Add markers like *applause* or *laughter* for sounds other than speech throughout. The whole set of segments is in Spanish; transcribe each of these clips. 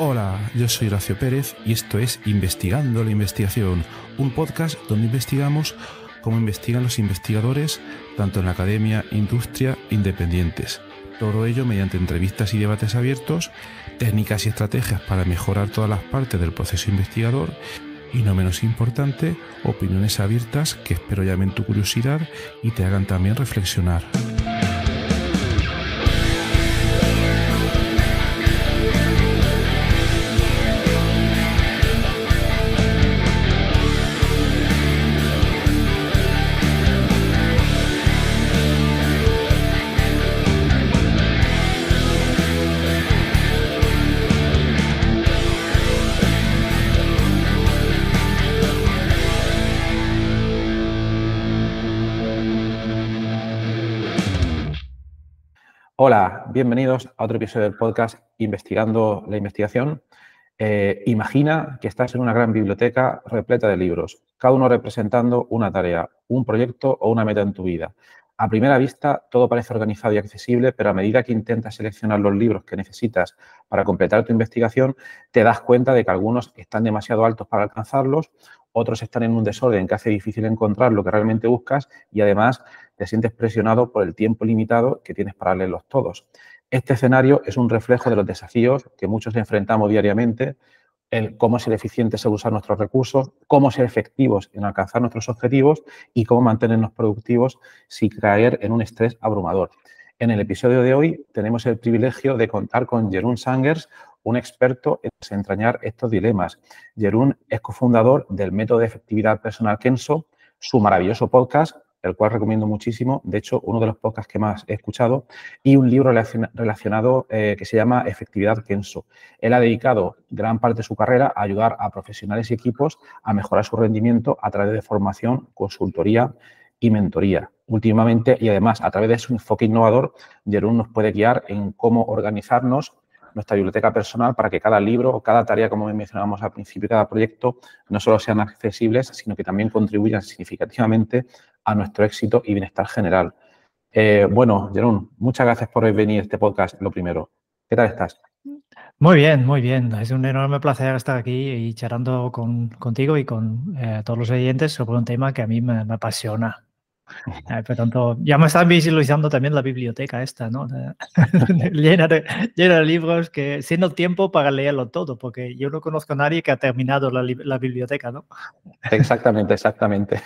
Hola, yo soy Horacio Pérez y esto es Investigando la Investigación, un podcast donde investigamos cómo investigan los investigadores, tanto en la academia, industria, independientes. Todo ello mediante entrevistas y debates abiertos, técnicas y estrategias para mejorar todas las partes del proceso investigador y, no menos importante, opiniones abiertas que espero llamen tu curiosidad y te hagan también reflexionar. Bienvenidos a otro episodio del podcast Investigando la Investigación. Eh, imagina que estás en una gran biblioteca repleta de libros, cada uno representando una tarea, un proyecto o una meta en tu vida. A primera vista, todo parece organizado y accesible, pero a medida que intentas seleccionar los libros que necesitas para completar tu investigación, te das cuenta de que algunos están demasiado altos para alcanzarlos otros están en un desorden que hace difícil encontrar lo que realmente buscas y además te sientes presionado por el tiempo limitado que tienes para leerlos todos. Este escenario es un reflejo de los desafíos que muchos enfrentamos diariamente, el cómo ser eficientes en usar nuestros recursos, cómo ser efectivos en alcanzar nuestros objetivos y cómo mantenernos productivos sin caer en un estrés abrumador. En el episodio de hoy tenemos el privilegio de contar con Jerón Sangers, un experto en desentrañar estos dilemas. Jerún es cofundador del método de efectividad personal Kenso, su maravilloso podcast, el cual recomiendo muchísimo, de hecho, uno de los podcasts que más he escuchado, y un libro relacionado eh, que se llama Efectividad Kenso. Él ha dedicado gran parte de su carrera a ayudar a profesionales y equipos a mejorar su rendimiento a través de formación, consultoría y mentoría. Últimamente, y además a través de su enfoque innovador, Jerón nos puede guiar en cómo organizarnos nuestra biblioteca personal para que cada libro o cada tarea, como mencionábamos al principio, cada proyecto, no solo sean accesibles, sino que también contribuyan significativamente a nuestro éxito y bienestar general. Eh, bueno, Jerón, muchas gracias por venir a este podcast, lo primero. ¿Qué tal estás? Muy bien, muy bien. Es un enorme placer estar aquí y charlando contigo y con eh, todos los oyentes sobre un tema que a mí me apasiona. *laughs* Por tanto, ya me están visualizando también la biblioteca esta, ¿no? *laughs* llena, de, llena, de, libros que, siendo tiempo para leerlo todo, porque yo no conozco a nadie que ha terminado la, biblioteca, ¿no? *laughs* Exactamente, exactamente.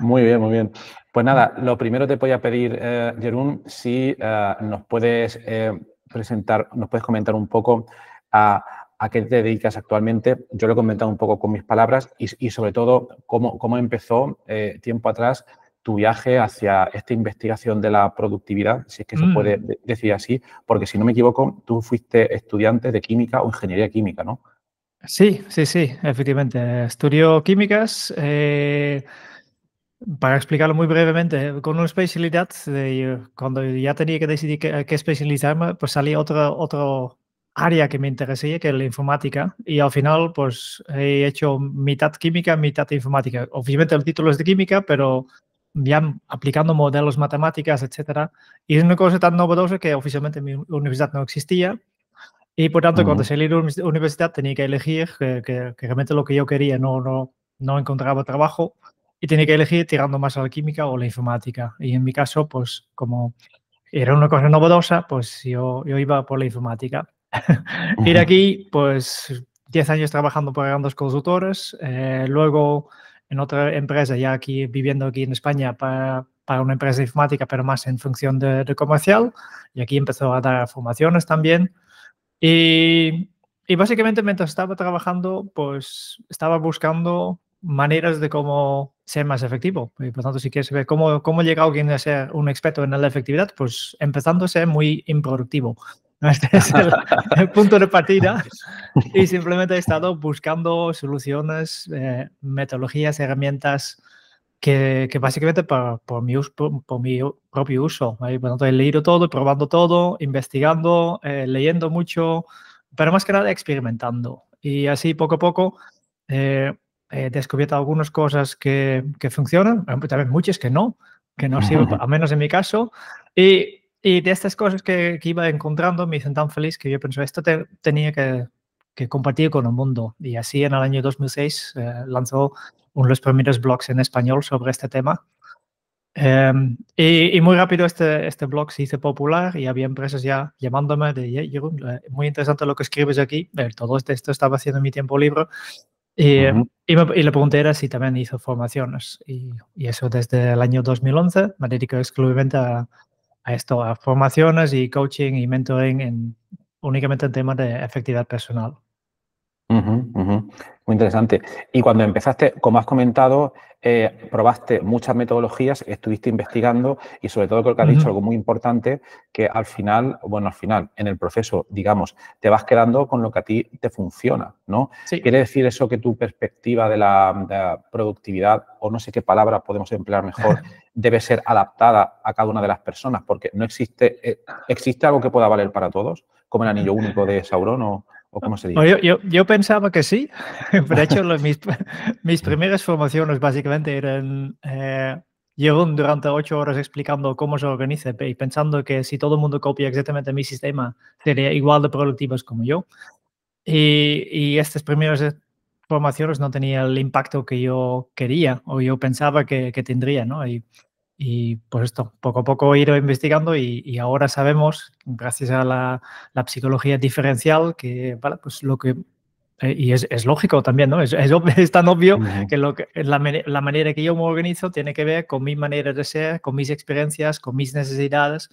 Muy bien, muy bien. Pues nada, lo primero te voy a pedir, eh, Jerón, si eh, nos puedes eh, presentar, nos puedes comentar un poco a, qué te dedicas actualmente. Yo lo he comentado un poco con mis palabras y, sobre todo cómo, cómo empezó tiempo atrás tu viaje hacia esta investigación de la productividad, si es que se mm. puede decir así, porque si no me equivoco, tú fuiste estudiante de química o ingeniería química, ¿no? Sí, sí, sí, efectivamente. Estudio químicas. Eh, para explicarlo muy brevemente, con una especialidad, cuando ya tenía que decidir qué, especializarme, pues salía otro, otro área que me interesaba, que es la informática. Y al final, pues he hecho mitad química, mitad informática. Obviamente el título es de química, pero ya aplicando modelos matemáticas, etcétera. Y es una cosa tan novedosa que oficialmente mi universidad no existía. Y por tanto, cuando salí de la universidad tenía que elegir que, realmente lo que yo quería no, no, no encontraba trabajo y tenía que elegir tirando más a la química o la informática. Y en mi caso, pues como era una cosa novedosa, pues yo, yo iba por la informática. *laughs* Ir aquí, pues 10 años trabajando para grandes consultores, eh, luego en otra empresa, ya aquí viviendo aquí en España para, para una empresa informática, pero más en función de, comercial. Y aquí empezó a dar formaciones también. Y, y básicamente mientras estaba trabajando, pues estaba buscando maneras de cómo ser más efectivo. Y por tanto, si quieres ver cómo, cómo llega alguien a ser un experto en la efectividad, pues empezando a ser muy improductivo. *laughs* Este es el, punto de partida. Y simplemente he estado buscando soluciones, eh, metodologías, herramientas que, que básicamente por, por, mi por, mi propio uso. he leído todo, probando todo, investigando, eh, leyendo mucho, pero más que nada experimentando. Y así poco a poco eh, he descubierto algunas cosas que, que funcionan, también muchas que no, que no sirven, al menos en mi caso. Y y de estas cosas que, iba encontrando me dicen tan feliz que yo pensé, esto tenía que, compartir con el mundo. Y así en el año 2006 eh, lanzó uno de los primeros blogs en español sobre este tema. Em, y, muy rápido este, este blog se hizo popular y había empresas ya llamándome de, eh, muy interesante lo que escribes aquí. Eh, todo este, esto estaba haciendo en mi tiempo libre. Y, y, le pregunté era si también hizo formaciones. Y, eso desde el año 2011 me dedico exclusivamente a, a esto, a formaciones y coaching y mentoring únicamente en temas de efectividad personal. Muy interesante. Y cuando empezaste, como has comentado, eh, probaste muchas metodologías, estuviste investigando y sobre todo creo que has dicho algo muy importante, que al final, bueno, al final, en el proceso, digamos, te vas quedando con lo que a ti te funciona, ¿no? Quiere decir eso que tu perspectiva de la, productividad, o no sé qué palabra podemos emplear mejor, *laughs* debe ser adaptada a cada una de las personas, porque no existe, eh, ¿existe algo que pueda valer para todos? ¿Como el anillo único de Sauron o...? Yo, yo, yo, pensaba que sí. De *laughs* hecho, mis, *laughs* mis, primeras formaciones básicamente eran... Eh, durante ocho horas explicando cómo se organiza y pensando que si todo el mundo copia exactamente mi sistema, sería igual de productivos como yo. Y, y estas primeras eh, formaciones no tenían el impacto que yo quería o yo pensaba que, que tendría, ¿no? Y y pues esto, poco a poco he ido investigando y, ahora sabemos, gracias a la, psicología diferencial, que pues lo que eh, y es, lógico también, ¿no? Es, *laughs* tan obvio que, lo que la, la, manera que yo me organizo tiene que ver con mi manera de ser, con mis experiencias, con mis necesidades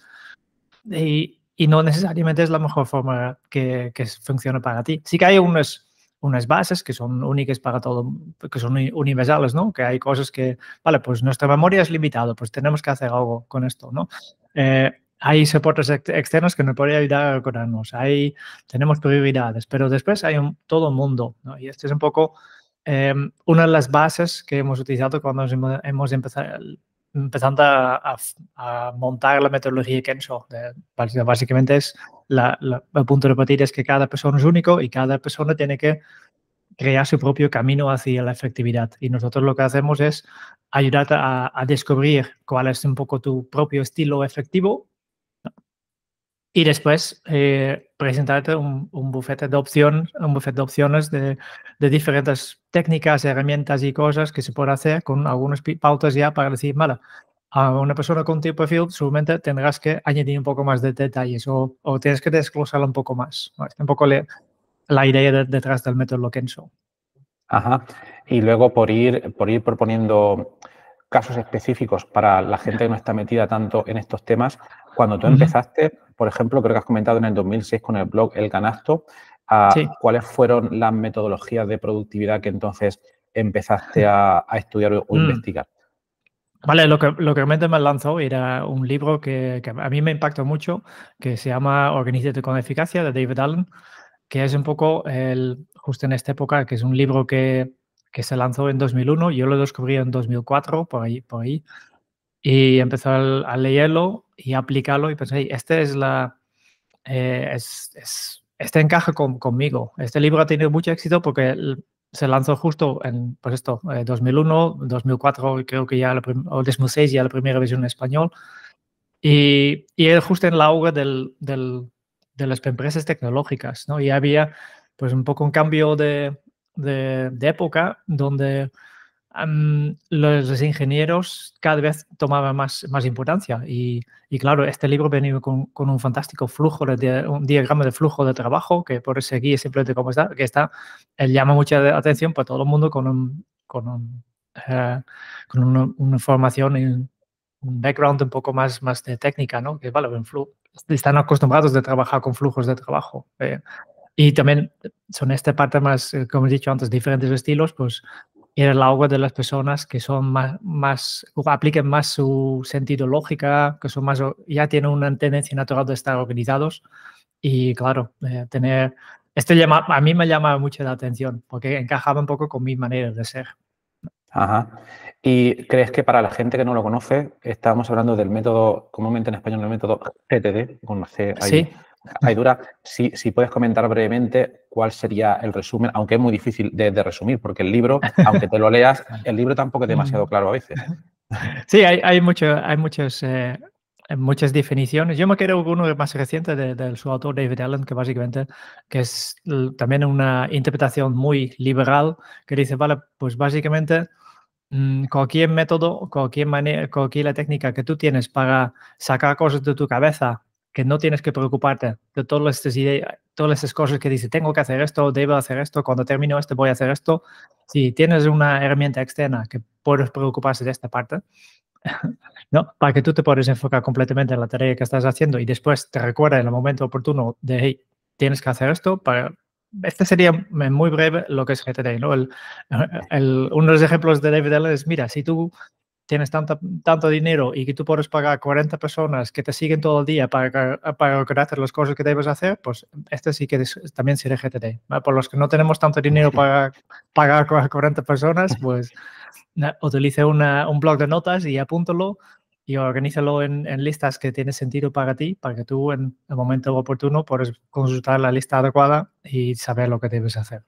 y, no necesariamente es la mejor forma que, funciona para ti. Sí que hay unos unas bases que son únicas para todo, que son universales, ¿no? Que hay cosas que, vale, pues nuestra memoria es limitada, pues tenemos que hacer algo con esto, ¿no? Eh, hay soportes externos que nos pueden ayudar a recordarnos, hay, tenemos prioridades, pero después hay un, todo el mundo, ¿no? Y este es un poco em, una de las bases que hemos utilizado cuando hemos empezado, empezando a, montar la metodología Kenzo. básicamente es, el punto de partida es que cada persona es único y cada persona tiene que crear su propio camino hacia la efectividad. Y nosotros lo que hacemos es ayudarte a descubrir cuál es un poco tu propio estilo efectivo y después eh, presentarte un, bufete de opción, un bufete de opciones de, de, diferentes técnicas, herramientas y cosas que se puede hacer con algunas pautas ya para decir, mala a una persona con tipo de perfil seguramente tendrás que añadir un poco más de detalles o, o tienes que desglosarlo un poco más. un poco la idea detrás del método Lokenso. Ajá. Y luego por ir, por ir proponiendo casos específicos para la gente que no está metida tanto en estos temas. Cuando tú empezaste, por ejemplo, creo que has comentado en el 2006 con el blog El Ganasto, ah, cuáles fueron las metodologías de productividad que entonces empezaste a, estudiar o, mm. investigar. Vale, lo que, lo que realmente me lanzó era un libro que, a mí me impactó mucho, que se llama Organízate con eficacia, de David Allen, que es un poco el, justo en esta época, que es un libro que que se lanzó en 2001. Yo lo descubrí en 2004, por ahí. Por ahí y empecé a, leerlo y aplicarlo y pensé, este es la... Eh, es, es, este encaja con, conmigo. Este libro ha tenido mucho éxito porque se lanzó justo en, pues esto, 2001, eh, 2004, creo que ya, la o 2006 ya la primera versión en español. Y, y era justo en la hora del, del, de las empresas tecnológicas, ¿no? Y había pues un poco un cambio de, de, época donde los ingenieros cada vez tomaban más, más importancia. Y, y claro, este libro venía con, con, un fantástico flujo, de, un diagrama de flujo de trabajo, que por ese guía simplemente como está, que está, él llama mucha atención para todo el mundo con un, con, eh, con una, formación y un background un poco más, más de técnica, ¿no? Que vale, están acostumbrados de trabajar con flujos de trabajo. Eh, y también son esta parte más, eh, como he dicho antes, diferentes estilos, pues ir al agua de las personas que son más, más apliquen más su sentido lógica, que son más, ya tienen una tendencia natural de estar organizados. Y claro, eh, tener, esto llama, a mí me llama mucho la atención, porque encajaba un poco con mi manera de ser. Ajá. ¿Y crees que para la gente que no lo conoce, estábamos hablando del método, comúnmente en español, el método GTD, con C ahí. Sí, Aidura, si, si puedes comentar brevemente cuál sería el resumen, aunque es muy difícil de, resumir, porque el libro, aunque te lo leas, el libro tampoco es *laughs* demasiado claro a veces. Sí, hay, hay, hay muchos, eh, muchas definiciones. Yo me quedo con uno más reciente del de, su autor David Allen, que básicamente que es también una interpretación muy liberal, que dice, vale, pues básicamente mm, cualquier método, cualquier, manera, cualquier técnica que tú tienes para sacar cosas de tu cabeza que no tienes que preocuparte de todas estas ideas, todas estas cosas que dice, tengo que hacer esto, debo hacer esto, cuando termino esto voy a hacer esto. Si tienes una herramienta externa que puedes preocuparse de esta parte, *laughs* ¿no? Para que tú te puedas enfocar completamente en la tarea que estás haciendo y después te recuerda en el momento oportuno de, hey, tienes que hacer esto Este sería muy breve lo que es GTD, ¿no? *laughs* El, uno de los ejemplos de David Allen es, mira, si tú tienes tanto dinero y que tú puedes pagar 40 personas que te siguen todo el día para, para hacer las cosas que debes hacer, pues este sí que también sería GTD. Ah, por los que no tenemos tanto dinero para pagar 40 personas, pues utilice un blog de notas y apúntalo y organízalo en, en, listas que tiene sentido para ti, para que tú en el momento oportuno puedas consultar la lista adecuada y saber lo que debes hacer.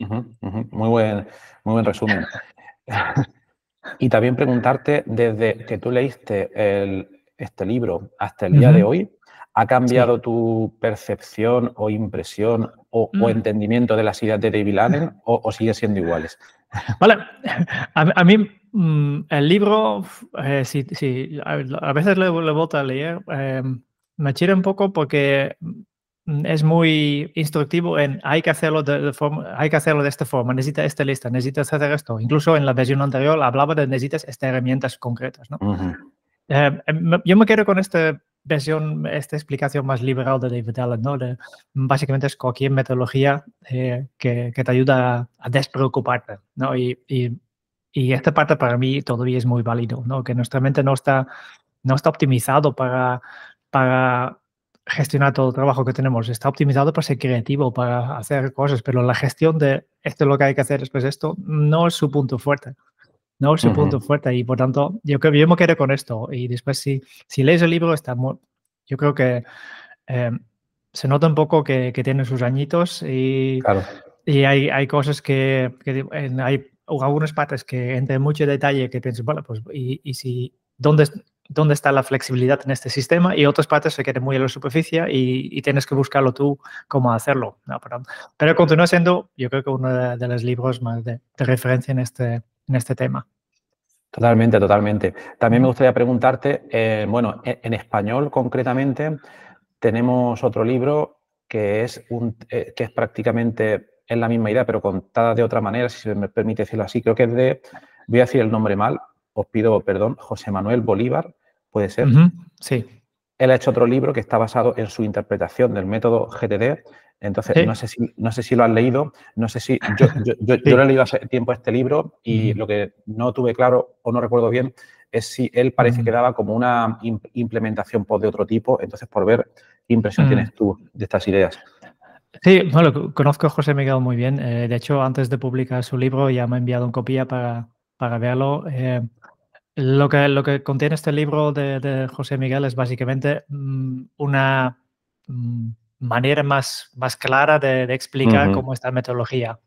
Muy, buen, muy buen resumen. *laughs* Y también preguntarte, desde que tú leíste este libro hasta el día de hoy, ¿ha cambiado tu percepción o impresión o, mm. entendimiento de las ideas de David Allen o, sigue siendo iguales? Vale, *laughs* a, mí mm, el libro, eh, a, veces le, le, a leer, eh, me chira un poco porque Mm, es muy instructivo en hay que hacerlo de, forma, hay que hacerlo de esta forma, necesitas esta lista, necesitas hacer esto. Incluso en la versión anterior hablaba de necesitas estas herramientas concretas. ¿no? Eh, em, yo me quedo con esta versión, esta explicación más liberal de David Allen, básicamente es cualquier metodología eh, que, que, te ayuda a, despreocuparte, ¿no? Y, y, y, esta parte para mí todavía es muy válido, ¿no? Que nuestra mente no está, no está optimizado para, para gestionar todo el trabajo que tenemos. Está optimizado para ser creativo, para hacer cosas, pero la gestión de esto es lo que hay que hacer después de esto no es su punto fuerte. No es su punto fuerte y por tanto yo, creo, me quedo con esto. Y después si, si lees el libro, está muy, yo creo que em, se nota un poco que, tiene sus añitos y, y hay, hay, cosas que, hay algunas partes que entre mucho detalle que pienso, bueno, pues y, y si dónde dónde está la flexibilidad en este sistema y otras partes se queden muy en la superficie y, tienes que buscarlo tú cómo hacerlo. pero, continúa siendo, yo creo que uno de, los libros más de, referencia en este, en este tema. Totalmente, totalmente. También me gustaría preguntarte, eh, bueno, e, en, español concretamente tenemos otro libro que es, un, eh, que es prácticamente en la misma idea, pero contada de otra manera, si me permite decirlo así. Creo que es de, voy a decir el nombre mal, os pido perdón, José Manuel Bolívar, puede ser. Sí. Él ha hecho otro libro que está basado en su interpretación del método GTD. Entonces, no, sé si, no sé si lo has leído, no sé si. Yo, *laughs* yo, lo he leído hace tiempo este libro y lo que no tuve claro o no recuerdo bien es si él parece que daba como una implementación de otro tipo. Entonces, por ver qué impresión tienes tú de estas ideas. Sí, bueno, conozco a José Miguel muy bien. Eh, de hecho, antes de publicar su libro ya me ha enviado un copia para, para verlo. Eh, lo que, contiene este libro de, José Miguel es básicamente mm, una mm, manera más, clara de, explicar cómo está la metodología,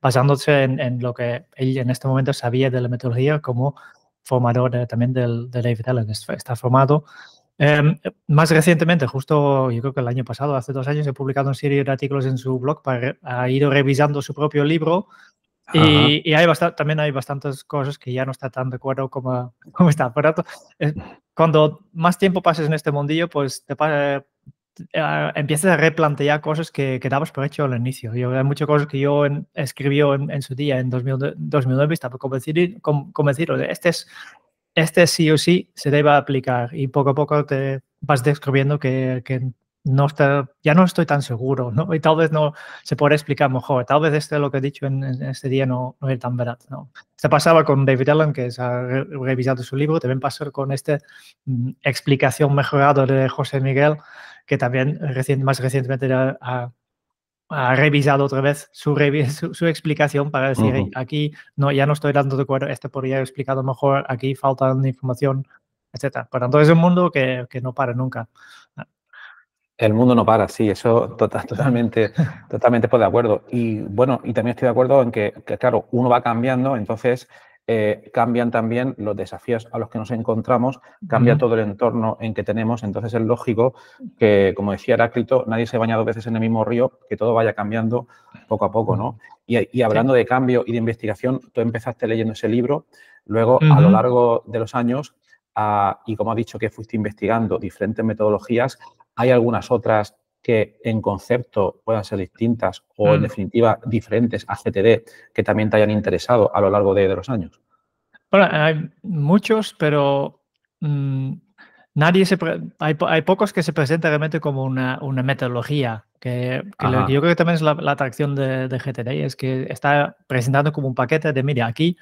basándose en, lo que él en este momento sabía de la metodología como formador eh, también del, David Allen, está formado. Em, más recientemente, justo yo creo que el año pasado, hace dos años, he publicado una serie de artículos en su blog, para, ha revisando su propio libro y, hay también hay bastantes cosas que ya no está tan de acuerdo como, *laughs* como está. Por tanto, eh, cuando más tiempo pases en este mundillo, pues te eh, empiezas a replantear cosas que, que, dabas por hecho al inicio. Yo, hay muchas cosas que yo escribió en, su día, en 2000, 2009, estaba convencido, con, convencido de este es, este sí o sí se a aplicar y poco a poco te vas descubriendo que, que no ya no estoy tan seguro, Y tal vez no se puede explicar mejor. Tal vez esto lo que he dicho en, este día no, no es tan verdad, ¿no? pasaba con David Allen, que ha revisado su libro, también pasó con esta mm, explicación mejorada de José Miguel, que también más recientemente ha, revisado otra vez su, *laughs* explicación para decir, aquí no, ya no estoy dando de acuerdo, este podría haber explicado mejor, aquí falta información, etc. Por tanto, es un mundo que, que no para nunca. El mundo no para, sí, eso *laughs* totalmente, totalmente estoy de acuerdo. Y bueno, y también estoy de acuerdo en que, claro, uno va cambiando, entonces eh, cambian también los desafíos a los que nos encontramos, cambia todo el entorno en que tenemos, entonces es lógico que, como decía Heráclito, nadie se baña dos veces en el mismo río, que todo vaya cambiando poco a poco, ¿no? Y, hablando de cambio y de investigación, tú empezaste leyendo ese libro, luego a lo largo de los años, ah, y como ha dicho que fuiste investigando diferentes metodologías, hay algunas otras que en concepto puedan ser distintas o en mm. definitiva diferentes a CTD que también te hayan interesado a lo largo de, los años? Bueno, hay muchos, pero mm, nadie se hay, hay, pocos que se presentan realmente como una, una metodología. Que, yo creo que también es la, atracción de, de, GTD, es que está presentando como un paquete de, mira, aquí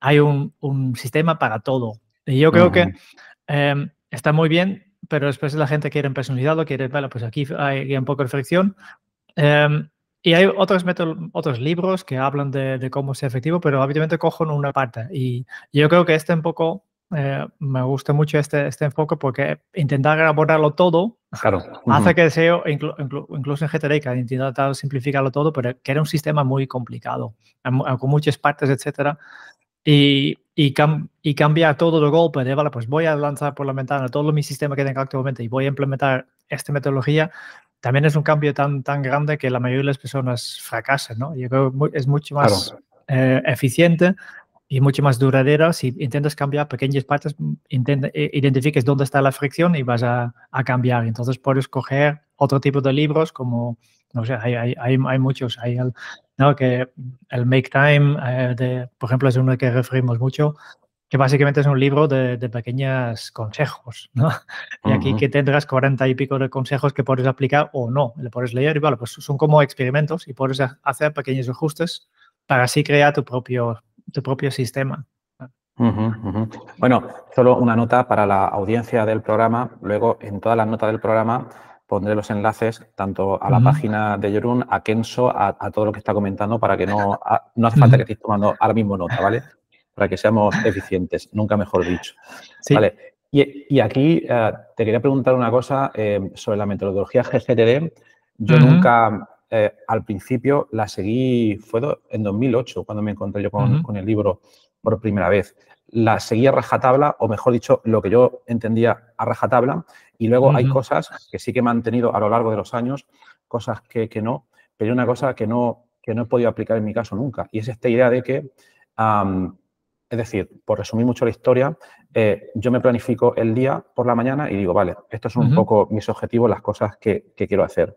hay un, un sistema para todo. Y yo creo que em, está muy bien pero después la gente quiere personalizado, quiere, bueno, pues aquí hay un poco de fricción. Em, y hay otros, otros libros que hablan de, cómo ser efectivo, pero habitualmente en una parte. Y yo creo que este un poco, eh, me gusta mucho este, este enfoque porque intentar abordarlo todo hace que deseo incluso en GTD, que intentar simplificarlo todo, pero que era un sistema muy complicado, em, con muchas partes, etcétera y, y, cambiar todo de golpe, de, vale, pues voy a lanzar por la ventana todo mi sistema que tengo actualmente y voy a implementar esta metodología, también es un cambio tan, tan grande que la mayoría de las personas fracasan, ¿no? Yo creo es mucho más eh, eficiente y mucho más duradero si intentas cambiar pequeñas partes, identifiques dónde está la fricción y vas a, a cambiar. Entonces puedes coger otro tipo de libros como no sé, hay, hay, hay, hay muchos. Hay el, ¿no? que el Make Time, eh, de, por ejemplo, es uno que referimos mucho, que básicamente es un libro de, de pequeños consejos, ¿no? *laughs* Y aquí que tendrás cuarenta y pico de consejos que puedes aplicar o no, le puedes leer y bueno pues son como experimentos y puedes hacer pequeños ajustes para así crear tu propio, tu propio sistema. Bueno, solo una nota para la audiencia del programa. Luego, en todas las notas del programa, pondré los enlaces tanto a la página de Yorun, a Kenso, a, todo lo que está comentando para que no, hace falta que estéis tomando ahora mismo nota, ¿vale? Para que seamos eficientes, nunca mejor dicho. Vale. Y, aquí eh, te quería preguntar una cosa eh, sobre la metodología GGTD. Yo nunca, eh, al principio, la seguí, fue en 2008 cuando me encontré yo con, con el libro por primera vez la seguía a rajatabla, o mejor dicho, lo que yo entendía a rajatabla, y luego hay cosas que sí que he mantenido a lo largo de los años, cosas que, no, pero hay una cosa que no, que no he podido aplicar en mi caso nunca, y es esta idea de que, es decir, por resumir mucho la historia, eh, yo me planifico el día por la mañana y digo, vale, estos son un poco mis objetivos, las cosas que, quiero hacer.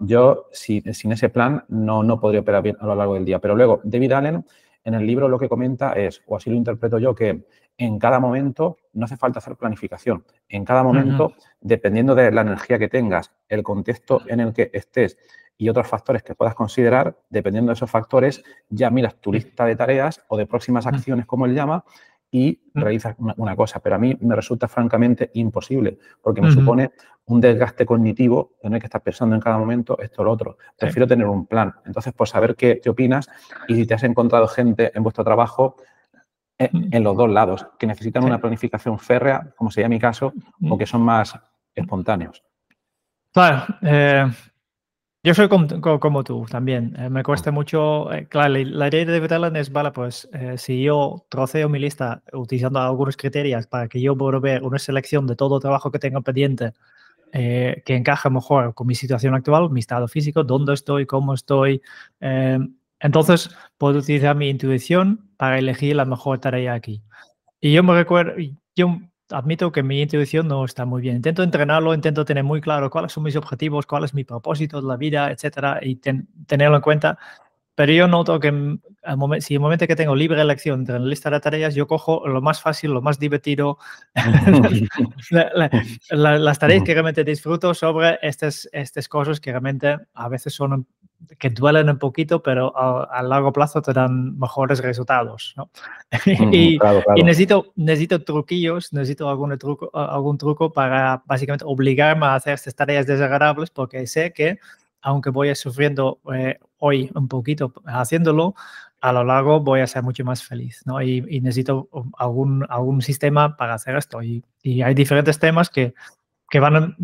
Yo, sin ese plan, no, no podría operar bien a lo largo del día. Pero luego, David Allen en el libro lo que comenta es, o así lo interpreto yo, que en cada momento no hace falta hacer planificación. En cada momento, dependiendo de la energía que tengas, el contexto en el que estés y otros factores que puedas considerar, dependiendo de esos factores, ya miras tu lista de tareas o de próximas acciones, como él llama, y mm. realizas una, cosa, pero a mí me resulta francamente imposible, porque me supone un desgaste cognitivo en el que estás pensando en cada momento esto o lo otro. Prefiero tener un plan. Entonces, por pues, saber qué te opinas y si te has encontrado gente en vuestro trabajo eh, mm. en los dos lados, que necesitan una planificación férrea, como sería mi caso, o mm. que son más espontáneos. Claro, eh, yo soy como tú también. Eh, me cuesta mucho. Eh, claro, la idea de Allen es: vale, pues eh, si yo troceo mi lista utilizando algunos criterios para que yo pueda ver una selección de todo trabajo que tengo pendiente que encaje mejor con mi situación actual, mi estado físico, dónde estoy, cómo estoy. entonces puedo utilizar mi intuición para elegir la mejor tarea aquí. Y yo me recuerdo, yo admito que mi intuición no está muy bien. Intento entrenarlo, intento tener muy claro cuáles son mis objetivos, cuál es mi propósito de la vida, etcétera, y tenerlo en cuenta. Pero yo noto que si momento, si el momento que tengo libre elección entre la lista de tareas, yo cojo lo más fácil, lo más divertido, *laughs* las tareas que realmente disfruto sobre estas, estas cosas que realmente a veces son que duelen un poquito, pero a, largo plazo te dan mejores resultados. ¿no? *laughs* Mm, y, necesito, necesito truquillos, necesito algún truco, algún truco para básicamente obligarme a hacer estas tareas desagradables porque sé que aunque voy sufriendo eh, hoy un poquito haciéndolo, a lo largo voy a ser mucho más feliz, ¿no? Y, y necesito um, algún, algún sistema para hacer esto. Y, y hay diferentes temas que, que van,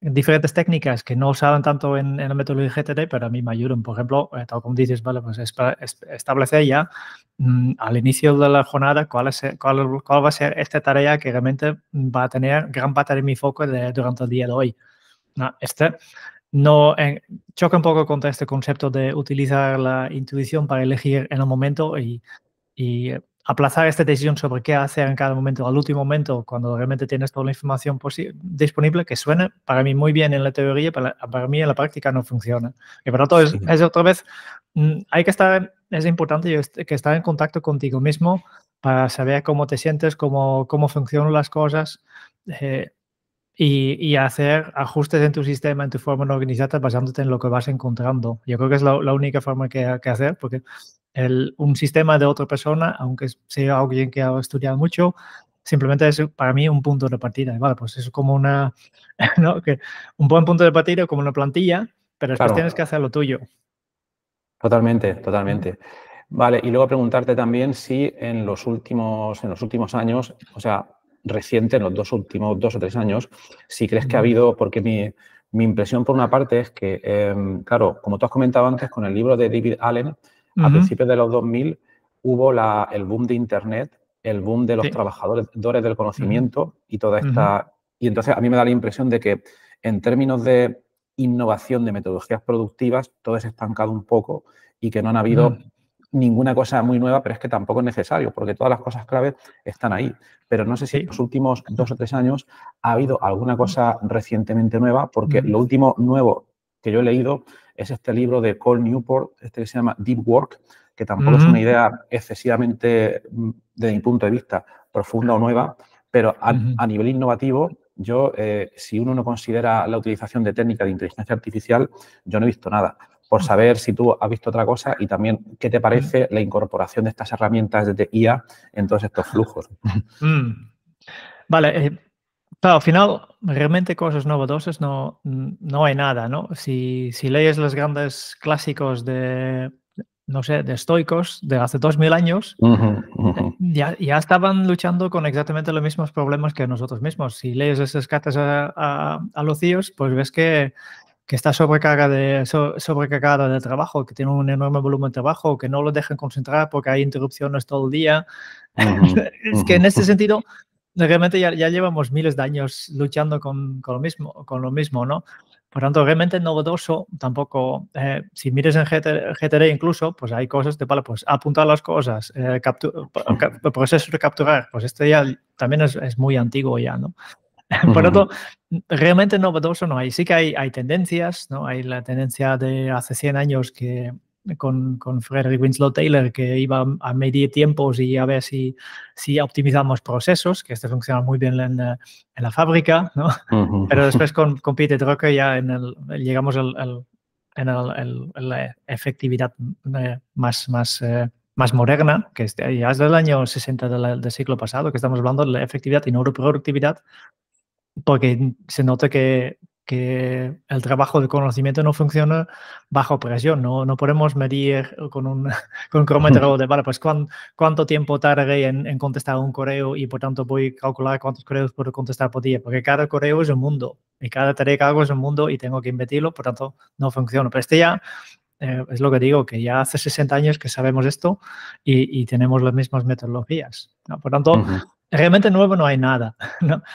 diferentes técnicas que no usaban tanto en, el método de GTD, pero a mí me ayudan. Por ejemplo, eh, tal como dices, vale, pues es para establecer ya mm, al inicio de la jornada cuál, es, cuál, cuál, va a ser esta tarea que realmente va a tener gran parte de mi foco durante el día de hoy. No, ah, este no eh, choca un poco contra este concepto de utilizar la intuición para elegir en el momento y, eh, aplazar esta decisión sobre qué hacer en cada momento al último momento, cuando realmente tienes toda la información disponible, que suena para mí muy bien en la teoría, para, para mí en la práctica no funciona. Y por lo tanto, es, otra vez, mm, hay que estar, es importante que estar en contacto contigo mismo para saber cómo te sientes, cómo, cómo funcionan las cosas. Eh, y, y, hacer ajustes en tu sistema, en tu forma de basándote en lo que vas encontrando. Yo creo que es la, la única forma que, que hacer, porque un sistema de otra persona, aunque sea alguien que ha estudiado mucho, simplemente es para mí un punto de partida. Vale, pues es como una, *laughs* que un buen punto de partida como una plantilla, pero después tienes que hacer lo tuyo. Totalmente, totalmente. Vale, y luego preguntarte también si en los últimos, en los últimos años, o sea, reciente, en los dos últimos dos o tres años, si crees que ha habido, porque mi, impresión por una parte es que, em, claro, como tú has comentado antes, con el libro de David Allen, a principios de los 2000 hubo el boom de Internet, el boom de los trabajadores del conocimiento y toda esta... Y entonces a mí me da la impresión de que en términos de innovación de metodologías productivas, todo es estancado un poco y que no han habido ninguna cosa muy nueva, pero es que tampoco es necesario, porque todas las cosas clave están ahí. Pero no sé si en los últimos dos o tres años ha habido alguna cosa recientemente nueva, porque lo último nuevo que yo he leído es este libro de Cole Newport, este que se llama Deep Work, que tampoco es una idea excesivamente, desde mm, mi punto de vista, profunda o nueva, pero a, nivel innovativo, yo, eh, si uno no considera la utilización de técnicas de inteligencia artificial, yo no he visto nada. Por saber si tú has visto otra cosa y también qué te parece la incorporación de estas herramientas de IA en todos estos flujos. Mm. Vale, eh, pero al final, realmente cosas novedosas no, no hay nada, ¿no? Si, si lees los grandes clásicos de, no sé, de estoicos de hace 2000 años, eh, Ya, ya, estaban luchando con exactamente los mismos problemas que nosotros mismos. Si lees esas cartas a, a, los tíos, pues ves que, que está sobrecarga de, sobrecargada de trabajo, que tiene un enorme volumen de trabajo, que no lo dejan concentrar porque hay interrupciones todo el día. *laughs* es que en este sentido realmente ya, ya, llevamos miles de años luchando con, con, lo mismo, con lo mismo, ¿no? Por tanto, realmente novedoso tampoco, eh, si mires en GTRE incluso, pues hay cosas de, vale, pues apuntar las cosas, el eh, proceso pues de capturar, pues este ya también es, es muy antiguo ya, ¿no? *laughs* Por tanto, realmente novedoso no hay. Sí que hay, hay tendencias, ¿no? Hay la tendencia de hace 100 años que con, con Frederick Winslow Taylor, que iba a medir tiempos y a ver si, si optimizamos procesos, que este funciona muy bien en, la, fábrica, ¿no? *laughs* Pero después con, con Peter Drucker ya en el, llegamos al, en la efectividad eh, más, más, eh, más moderna, que es, ya del año 60 del, siglo pasado, que estamos hablando de la efectividad y no de productividad, porque se nota que que el trabajo de conocimiento no funciona bajo presión. No, no podemos medir con un, *laughs* con cronómetro de, *laughs* vale, pues cuánto tiempo tardaré en, contestar un correo y por tanto voy a calcular cuántos correos puedo contestar por día, porque cada correo es un mundo y cada tarea que hago es un mundo y tengo que invertirlo, por tanto no funciona. Pero este ya eh, es lo que digo, que ya hace 60 años que sabemos esto y, y tenemos las mismas metodologías. Por tanto, realmente nuevo no hay nada, *laughs*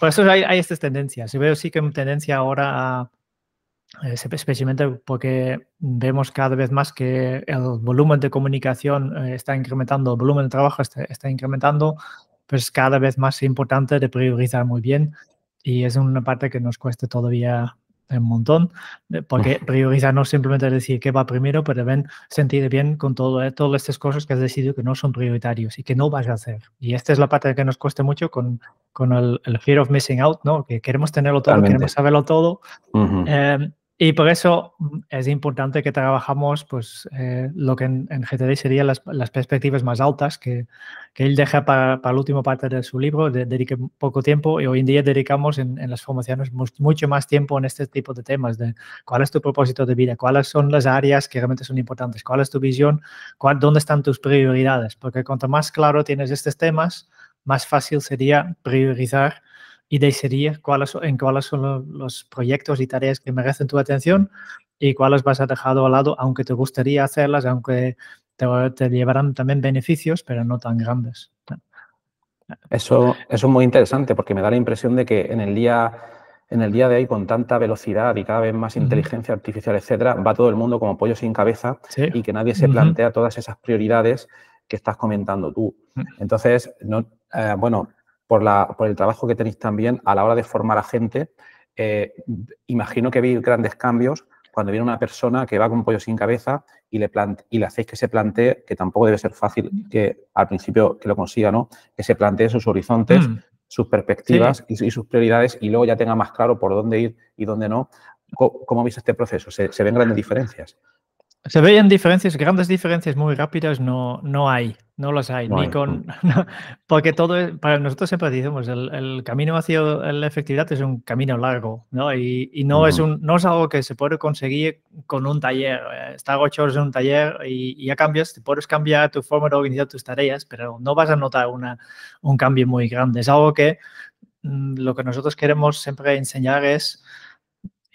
por eso hay, estas tendencias. Yo veo sí que hay tendencia ahora especialmente porque vemos cada vez más que el volumen de comunicación eh, está incrementando, el volumen de trabajo está, está incrementando, pues cada vez más importante de priorizar muy bien y es una parte que nos cuesta todavía un montón, eh, porque priorizar no simplemente decir qué va primero, pero deben sentir bien con todo, eh, todas estas cosas que has decidido que no son prioritarios y que no vas a hacer. Y esta es la parte que nos cuesta mucho con, con el, fear of missing out, ¿no? que queremos tenerlo todo, queremos saberlo todo. Y por eso mm, es importante que trabajamos pues, eh, lo que en, en GTD serían las, perspectivas más altas que, él deja para, la última parte de su libro, de, dedique poco tiempo y hoy en día dedicamos en, las formaciones mucho más tiempo en este tipo de temas, de cuál es tu propósito de vida, cuáles son las áreas que realmente son importantes, cuál es tu visión, dónde están tus prioridades, porque cuanto más claro tienes estos temas, más fácil sería priorizar y decidir cuáles, en cuáles son los, proyectos y tareas que merecen tu atención y cuáles vas a dejar al lado, aunque te gustaría hacerlas, aunque te, llevarán también beneficios, pero no tan grandes. Eso, es muy interesante porque me da la impresión de que en el día en el día de hoy, con tanta velocidad y cada vez más inteligencia artificial, etcétera, va todo el mundo como pollo sin cabeza y que nadie se plantea todas esas prioridades que estás comentando tú. Mm. Entonces, no, eh, bueno, por, el trabajo que tenéis también a la hora de formar a gente. Eh, imagino que veis grandes cambios cuando viene una persona que va con un pollo sin cabeza y le, y le hacéis que se plantee, que tampoco debe ser fácil que al principio que lo consiga, ¿no? Que se plantee sus horizontes, mm. sus perspectivas y, sus prioridades y luego ya tenga más claro por dónde ir y dónde no. ¿Cómo, veis este proceso? ¿Se, ven grandes diferencias? Se veían diferencias, grandes diferencias muy rápidas, no, no hay, no las hay, ni con, *laughs* porque todo, para nosotros siempre decimos, el, el, camino hacia la efectividad es un camino largo, ¿no? Y, no, es un, no es algo que se puede conseguir con un taller, eh, estar ocho horas en un taller y, ya cambias, te puedes cambiar tu forma de organizar tus tareas, pero no vas a notar una, un cambio muy grande. Es algo que mm, lo que nosotros queremos siempre enseñar es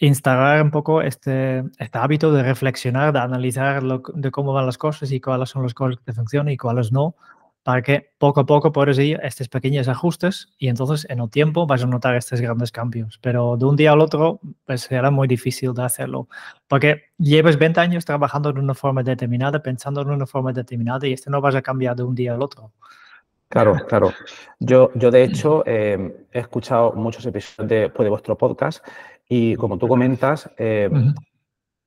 instalar un poco este, este hábito de reflexionar, de analizar lo, de cómo van las cosas y cuáles son las cosas que funcionan y cuáles no, para que poco a poco puedas ir a estos pequeños ajustes y entonces en el tiempo vas a notar estos grandes cambios. Pero de un día al otro pues será muy difícil de hacerlo, porque lleves 20 años trabajando de una forma determinada, pensando de una forma determinada y este no vas a cambiar de un día al otro. Claro, eh, claro. Yo, yo de hecho, eh, he escuchado muchos episodios de pues, vuestro podcast y como tú comentas, eh,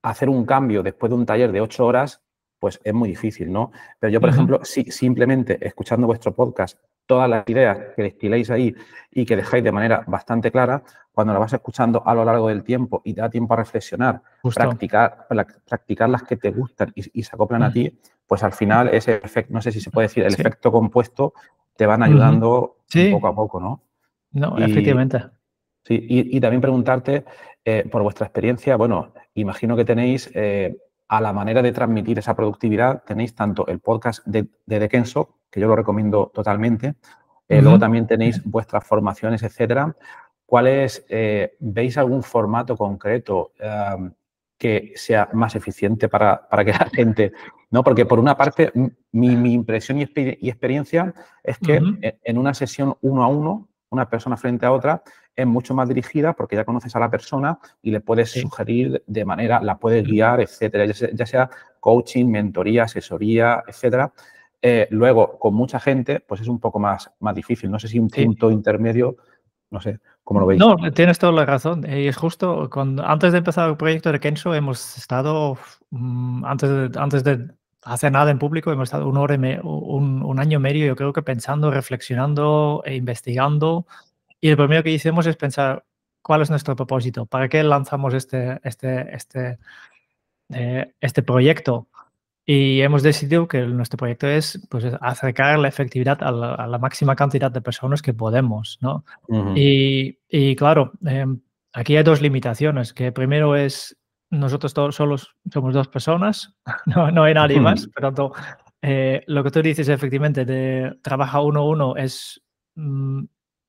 hacer un cambio después de un taller de ocho horas, pues es muy difícil, ¿no? Pero yo, por ejemplo, si, simplemente escuchando vuestro podcast, todas las ideas que destiléis ahí y que dejáis de manera bastante clara, cuando las vas escuchando a lo largo del tiempo y te da tiempo a reflexionar, practicar, practicar las que te gustan y, se acoplan a ti, pues al final ese efecto, no sé si se puede decir, el efecto compuesto, te van ayudando poco a poco, ¿no? No, efectivamente y, también preguntarte, eh, por vuestra experiencia, bueno, imagino que tenéis eh, a la manera de transmitir esa productividad, tenéis tanto el podcast de, de, que yo lo recomiendo totalmente, eh, luego también tenéis vuestras formaciones, etcétera. ¿Cuál es, veis algún formato concreto que sea más eficiente para, que la gente, ¿no? Porque por una parte, mi, impresión y, experiencia es que e, en una sesión uno a uno, una persona frente a otra, es mucho más dirigida porque ya conoces a la persona y le puedes sugerir de manera, la puedes guiar, etcétera, ya sea, coaching, mentoría, asesoría, etcétera. Eh, luego, con mucha gente, pues es un poco más, más difícil. No sé si un punto intermedio, no sé, ¿cómo lo veis? No, tienes toda la razón. Y es justo, cuando, antes de empezar el proyecto de Kenzo, hemos estado, mm, antes, de, antes de hacer nada en público, hemos estado un, hora un año y medio, yo creo que pensando, reflexionando e investigando y lo primero que hicimos es pensar cuál es nuestro propósito, para qué lanzamos este, este, este, eh, este proyecto. Y hemos decidido que nuestro proyecto es pues, acercar la efectividad a la, máxima cantidad de personas que podemos. ¿no? y, y, claro, em, aquí hay dos limitaciones, que primero es nosotros todos solos somos dos personas, *laughs* no, no hay nadie más, por tanto, eh, lo que tú dices efectivamente de trabaja uno a uno es mm,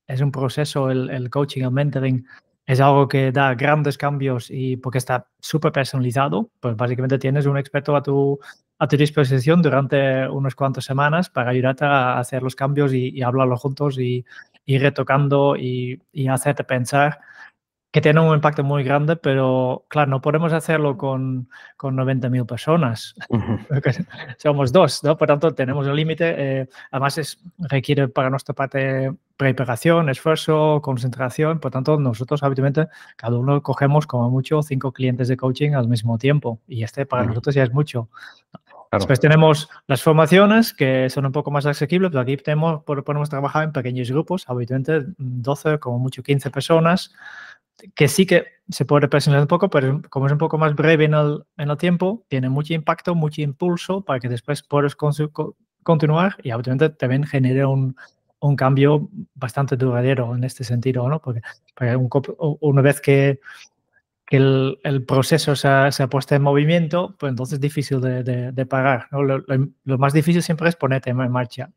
es un proceso, el, coaching, el mentoring, es algo que da grandes cambios y porque está súper personalizado, pues básicamente tienes un experto a tu, a tu disposición durante unos cuantas semanas para ayudarte a hacer los cambios y, y hablarlo juntos y, ir retocando y, y hacerte pensar que tiene un impacto muy grande, pero claro, no podemos hacerlo con, con 90.000 personas. *laughs* Somos dos, ¿no? Por tanto, tenemos el límite. Eh, además, requiere para nuestra parte preparación, esfuerzo, concentración. Por tanto, nosotros habitualmente cada uno cogemos como mucho cinco clientes de coaching al mismo tiempo. Y este para nosotros ya es mucho. Después tenemos las formaciones que son un poco más asequibles, pero aquí tenemos, podemos trabajar en pequeños grupos, habitualmente 12, como mucho 15 personas que sí que se puede presionar un poco, pero como es un poco más breve en el, en el tiempo, tiene mucho impacto, mucho impulso para que después puedas continuar y obviamente también genere un, un, cambio bastante duradero en este sentido, ¿no? Porque, un, una vez que, el, el, proceso se ha, puesto en movimiento, pues entonces es difícil de, de, de parar, ¿no? lo, más difícil siempre es ponerte en marcha.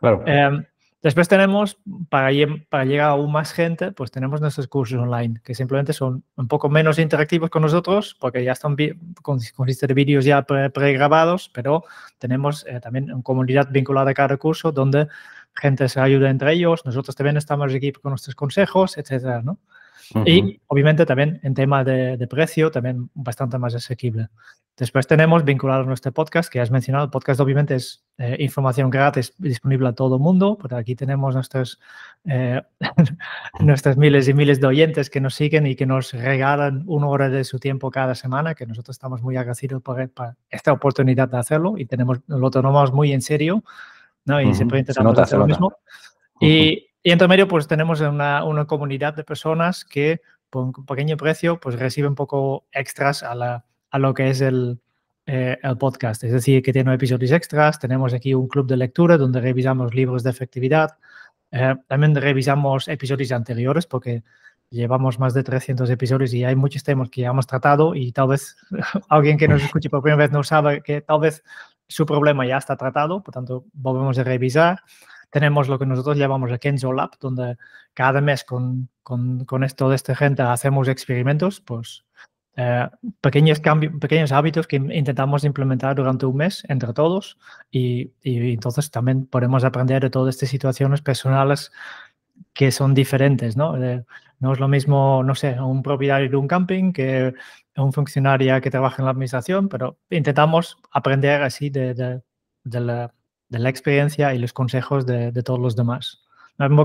Claro. Eh, Después tenemos, para, llegar a aún más gente, pues tenemos nuestros cursos online, que simplemente son un poco menos interactivos con nosotros, porque ya están, consiste de vídeos ya pregrabados, pero tenemos eh, también una comunidad vinculada a cada curso donde gente se ayuda entre ellos, nosotros también estamos aquí con nuestros consejos, etcétera, ¿no? Y obviamente también en tema de, de, precio, también bastante más asequible. Después tenemos vinculado a nuestro podcast, que has mencionado, el podcast obviamente es eh, información gratis disponible a todo el mundo, pero aquí tenemos nuestros, eh, *laughs* nuestros miles y miles de oyentes que nos siguen y que nos regalan una hora de su tiempo cada semana, que nosotros estamos muy agradecidos por, esta oportunidad de hacerlo y tenemos, lo tomamos muy en serio. ¿no? Y siempre intentamos lo mismo. Y entre medio, pues tenemos una, una comunidad de personas que por un pequeño precio, pues reciben un poco extras a, la, a lo que es el, eh, el podcast. Es decir, que tiene episodios extras, tenemos aquí un club de lectura donde revisamos libros de efectividad, eh, también revisamos episodios anteriores porque llevamos más de 300 episodios y hay muchos temas que ya hemos tratado y tal vez *laughs* alguien que nos escuche por primera vez no sabe que tal vez su problema ya está tratado, por tanto volvemos a revisar tenemos lo que nosotros llamamos el Kenzo Lab, donde cada mes con, con, con esto de esta gente hacemos experimentos, pues eh, pequeños, cambios, pequeños hábitos que intentamos implementar durante un mes entre todos y, y, entonces también podemos aprender de todas estas situaciones personales que son diferentes, ¿no? Eh, no es lo mismo, no sé, un propietario de un camping que un funcionario que trabaja en la administración, pero intentamos aprender así de, de la de la experiencia y los consejos de, todos los demás. Un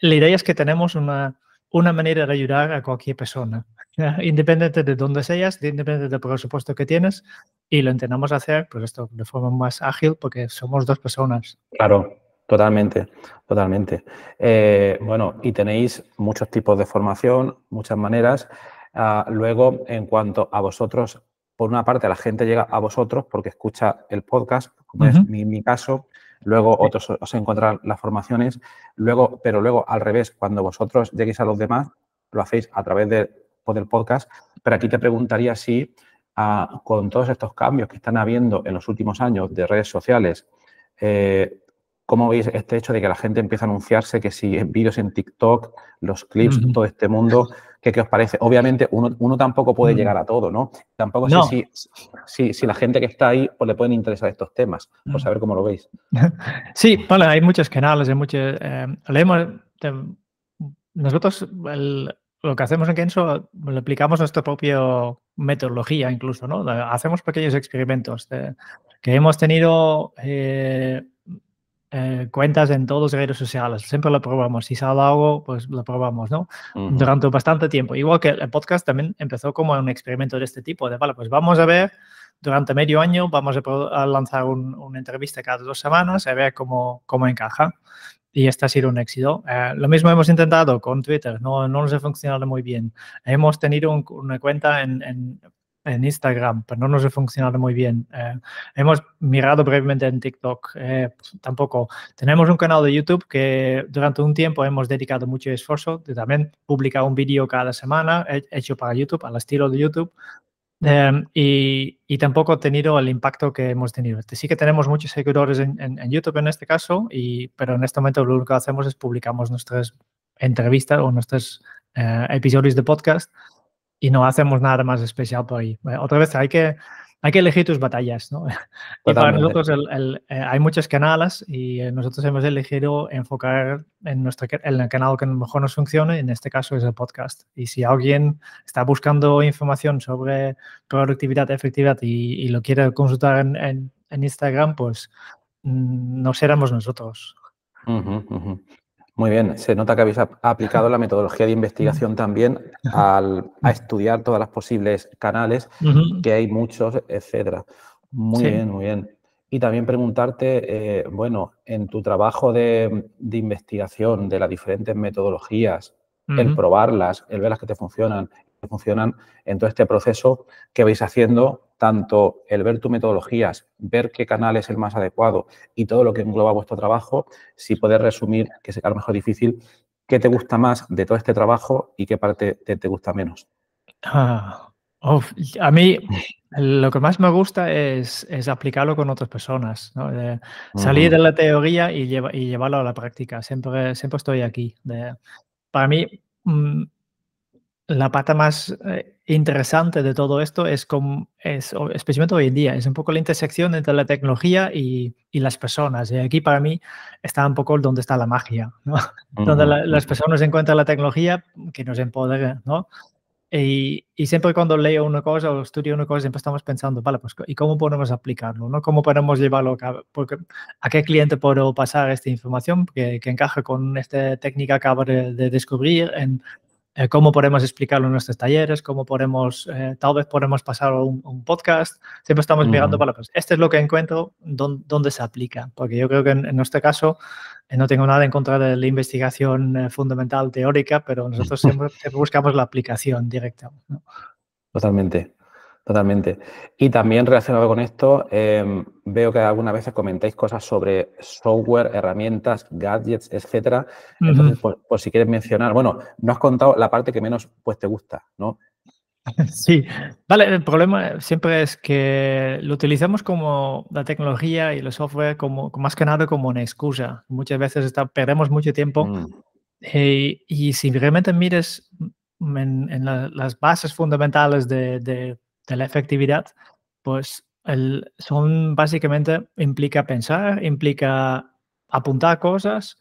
la idea es que tenemos una, una manera de ayudar a cualquier persona, *laughs* independiente de dónde seas, independiente del presupuesto que tienes, y lo intentamos hacer, pues, esto de forma más ágil, porque somos dos personas. Claro, totalmente, totalmente. Eh, bueno, y tenéis muchos tipos de formación, muchas maneras. Ah, luego, en cuanto a vosotros por una parte la gente llega a vosotros porque escucha el podcast, como es mi, caso, luego otros os encontrarán las formaciones, luego, pero luego al revés, cuando vosotros lleguéis a los demás, lo hacéis a través de, pues, del podcast, pero aquí te preguntaría si ah, con todos estos cambios que están habiendo en los últimos años de redes sociales, eh, ¿Cómo veis este hecho de que la gente empieza a anunciarse que si vídeos en TikTok, los clips, todo este mundo, ¿qué, ¿qué, os parece? Obviamente, uno, tampoco puede llegar a todo, ¿no? Tampoco sé si, la gente que está ahí pues, le pueden interesar estos temas, por a ver cómo lo veis. *laughs* Sí, vale, hay muchos canales, hay muchos... Eh, leemos, nosotros lo que hacemos en Kenso, lo aplicamos nuestra propia metodología incluso, ¿no? Hacemos pequeños experimentos. que hemos tenido... Eh, eh, cuentas en todos los redes sociales. Siempre lo probamos. Si sale algo, pues lo probamos, ¿no? Durante bastante tiempo. Igual que el podcast también empezó como un experimento de este tipo, de, vale, pues vamos a ver, durante medio año vamos a, lanzar una entrevista cada dos semanas a ver cómo, cómo encaja. Y este ha sido un éxito. Eh, lo mismo hemos intentado con Twitter, no, no nos ha funcionado muy bien. Hemos tenido una cuenta en en Instagram, pero no nos ha funcionado muy bien. Eh, hemos mirado brevemente en TikTok, eh, pues, tampoco. Tenemos un canal de YouTube que durante un tiempo hemos dedicado mucho esfuerzo también publicar un vídeo cada semana hecho para YouTube, al estilo de YouTube. Em, y, y, tampoco ha tenido el impacto que hemos tenido. Este, sí que tenemos muchos seguidores en, YouTube en este caso, y, pero en este momento lo único que hacemos es publicamos nuestras entrevistas o nuestros eh, episodios de podcast y no hacemos nada más especial por ahí. otra vez, hay que, hay que elegir tus batallas, ¿no? *laughs* Y para nosotros el, eh, hay muchos canales y eh, nosotros hemos elegido enfocar en, nuestro, el canal que mejor nos funcione, en este caso es el podcast. Y si alguien está buscando información sobre productividad, efectividad y, lo quiere consultar en, en, Instagram, pues mm, no seremos nosotros. Muy bien, se nota que habéis aplicado la metodología de investigación también al, a estudiar todas las posibles canales, que hay muchos, etcétera. Muy bien, muy bien. Y también preguntarte, eh, bueno, en tu trabajo de, investigación de las diferentes metodologías, el probarlas, el ver las que te funcionan, que funcionan en todo este proceso que vais haciendo tanto el ver tus metodologías, ver qué canal es el más adecuado y todo lo que engloba vuestro trabajo, si poder resumir, que es a lo mejor difícil, qué te gusta más de todo este trabajo y qué parte te, gusta menos. Ah, a mí lo que más me gusta es, aplicarlo con otras personas, salir de la teoría y, llevarlo a la práctica. Siempre, estoy aquí. para mí, mm, la pata más... Eh, interesante de todo esto es, como, es especialmente hoy en día, es un poco la intersección entre la tecnología y, las personas. Y ¿eh? aquí para mí está un poco donde está la magia, ¿no? *laughs* Donde las personas encuentran la tecnología que nos empodera, ¿no? Y, siempre cuando leo una cosa o estudio una cosa, siempre estamos pensando, vale, pues ¿y cómo podemos aplicarlo? ¿no? ¿Cómo podemos llevarlo a cabo? Porque, ¿A qué cliente puedo pasar esta información que, que encaja con esta técnica que acabo de, de descubrir en, eh, cómo podemos explicarlo en nuestros talleres, cómo podemos, eh, tal vez podemos pasar un, un podcast. Siempre estamos mirando mm. para, pues, este es lo que encuentro, dónde, se aplica. Porque yo creo que en, este nuestro caso eh, no tengo nada en contra de la investigación fundamental teórica, pero nosotros *laughs* siempre, buscamos la aplicación directa. Totalmente. Totalmente. Y también relacionado con esto, em, veo que algunas veces comentáis cosas sobre software, herramientas, gadgets, etcétera. Entonces, por pues, pues si quieres mencionar, bueno, no has contado la parte que menos pues te gusta, ¿no? *laughs* Sí, vale, el problema siempre es que lo utilizamos como la tecnología y el software como más que nada como una excusa. Muchas veces está, perdemos mucho tiempo mm. y, si realmente mires en, las bases fundamentales de, de la efectividad, pues el, son básicamente implica pensar, implica apuntar cosas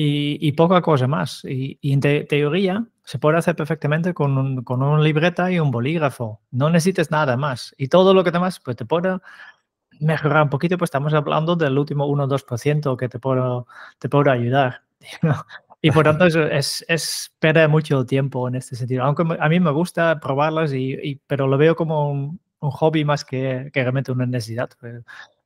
y, poca cosa más. Y, en teoría se puede hacer perfectamente con, un, con una libreta y un bolígrafo. No necesites nada más. Y todo lo que demás, pues te puede mejorar un poquito, pues estamos hablando del último 1 o 2% que te puedo, te puedo ayudar. *laughs* Y por tanto es, es, mucho tiempo en este sentido. Aunque a mí me gusta probarlas, y, pero lo veo como un, hobby más que, realmente una necesidad. Pues,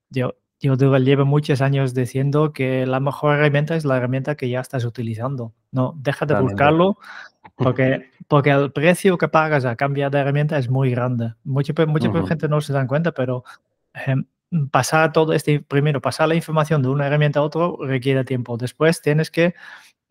yo, yo llevo muchos años diciendo que la mejor herramienta es la herramienta que ya estás utilizando. No, deja de buscarlo *laughs* porque, porque el precio que pagas a cambiar de herramienta es muy grande. Mucha, mucha gente no se da cuenta, pero eh, pasar todo este, primero, pasar la información de una herramienta a otra requiere tiempo. Después tienes que